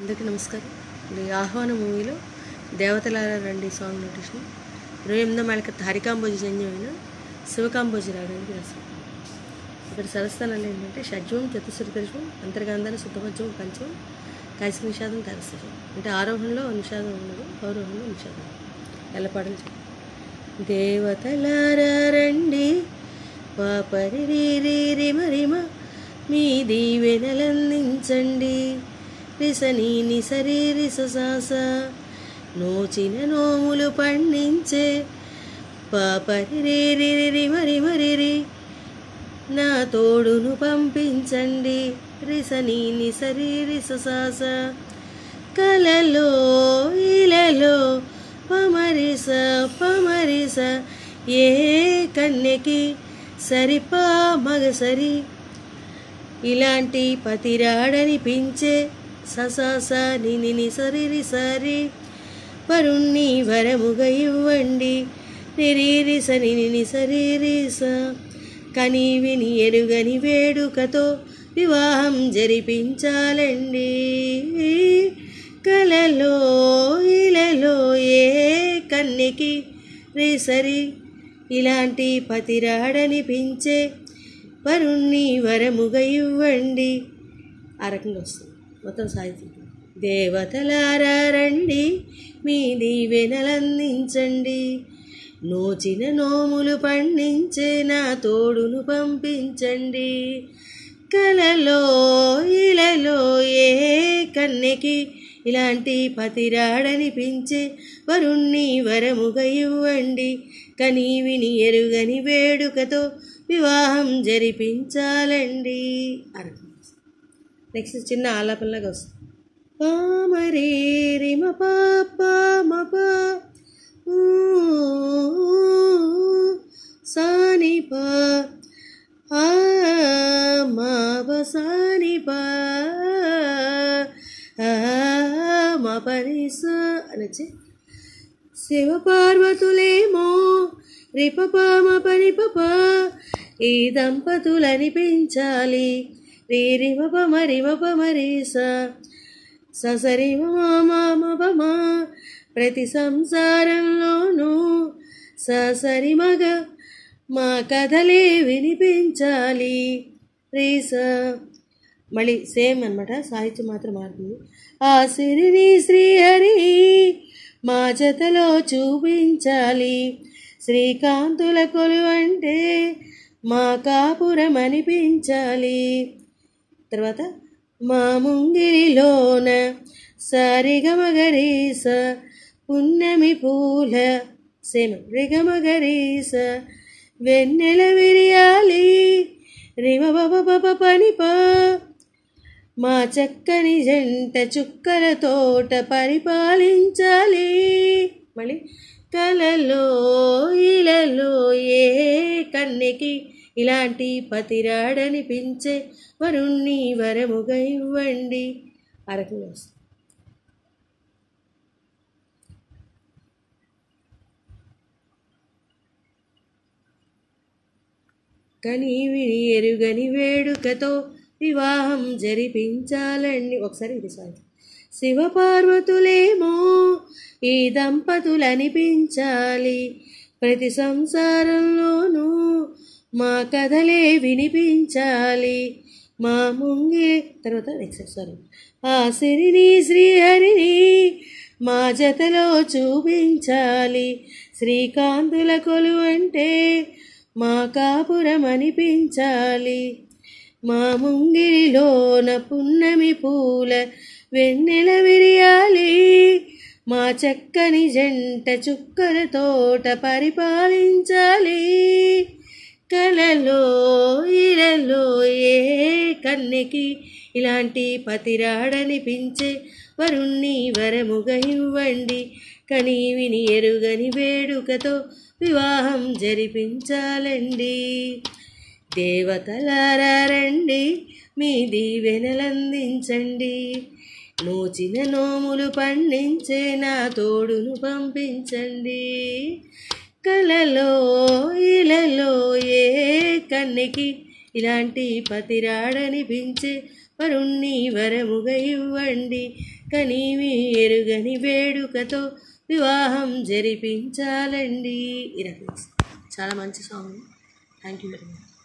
అందరికీ నమస్కారం ఇది ఆహ్వాన మూవీలో దేవతలారా రండి సాంగ్ నోటేషన్ ఇరవై ఎనిమిదో మేళకి హరికాంబోజి జన్యమైన శివకాంబోజి రావడానికి రసం ఇక్కడ సరస్థానాలు ఏంటంటే షడ్జవం చతుశ్రుతజం అంతర్గాంధాన్ని శుద్ధమజ్జం పంచం కలిసి నిషాదం తరసజం అంటే ఆరోహణలో నిషాదం ఉండదు అవరోహణలో నిషాదం ఎల్లపాటలు చెప్పు దేవతలారా రండి పాపరి రీ రీ రిమ మీ దీవెనలందించండి రిసని శరీరిస సాస నోచిన నోములు పండించే పాపరి మరి మరి నా తోడును పంపించండి రిసనీని శరీరిస సాస కలలో ఇలలో పమరిస పమరిస ఏ కన్నెకి సరిపా మగసరి ఇలాంటి పతిరాడనిపించే ససాసాని నిని సరిరి సరి వరుణ్ణి వరముగ ఇవ్వండి నిరీరి సని నిని సరిరి స కని విని ఎరుగని వేడుకతో వివాహం జరిపించాలండి కలలో ఇలలో ఏ కన్నెకి రిసరి ఇలాంటి పతిరాడనిపించే వరుణ్ణి వరముగ ఇవ్వండి ఆ రకంగా వస్తుంది మొత్తం సాహిత్యం దేవతలారండి మీ దీవెనలందించండి నోచిన నోములు పండించే నా తోడును పంపించండి కలలో ఇలలో ఏ కన్నెకి ఇలాంటి పతిరాడనిపించే వరుణ్ణి వరముగ ఇవ్వండి కనీవిని ఎరుగని వేడుకతో వివాహం జరిపించాలండి అర్థం నెక్స్ట్ చిన్న ఆలాపనలాగా వస్తుంది పామరే మా పాప మా పా సాని పా మావ సాని పా మా పని అని వచ్చి శివ పార్వతులేమో రిపపా మా పని పప ఈ దంపతులని పెంచాలి రే రి ప మరి ప మరి స సరి మా ప్రతి సంసారంలోనూ సరి మగ మా కథలే వినిపించాలి రీస మళ్ళీ సేమ్ అనమాట సాహిత్యం మాత్రం మారుతుంది ఆ సిరిని శ్రీహరి మా జతలో చూపించాలి శ్రీకాంతుల అంటే మా కాపురం అనిపించాలి తర్వాత మా ముంగిరిలోన సరిగమగరీస పున్నమి పూల సేమ రిగమగరీస వెన్నెల విరియాలి రిమబబబ పనిపా మా చక్కని జంట చుక్కల తోట పరిపాలించాలి మళ్ళీ కలలో ఇలలో ఏ కన్నెకి ఇలాంటి పతిరాడనిపించే వరుణ్ణి వరముగ ఇవ్వండి ఆ రకంగా కానీ విని ఎరుగని వేడుకతో వివాహం జరిపించాలండి ఒకసారి ఇది సాగు శివపార్వతులేమో ఈ దంపతులనిపించాలి ప్రతి సంసారంలోనూ మా కథలే వినిపించాలి మా ముంగే తర్వాత నెక్స్ట్ సారీ ఆ సిరిని శ్రీహరిని మా జతలో చూపించాలి శ్రీకాంతుల కొలు అంటే మా కాపురం అనిపించాలి మా ముంగిరిలోన పున్నమి పూల వెన్నెల విరియాలి మా చక్కని జంట చుక్కల తోట పరిపాలించాలి కలలో ఇలలో ఏ కన్నెకి ఇలాంటి పతిరాడనిపించే వరుణ్ణి వరముగ ఇవ్వండి కనీవిని ఎరుగని వేడుకతో వివాహం జరిపించాలండి దేవతలారండి మీ దీవెనలందించండి నోచిన నోములు పండించే నా తోడును పంపించండి కలలో అన్నికి ఇలాంటి పతిరాడనిపించే వరుణ్ణి వరముగ ఇవ్వండి కనీవి ఎరుగని వేడుకతో వివాహం జరిపించాలండి ఇలా చాలా మంచి song thank you very much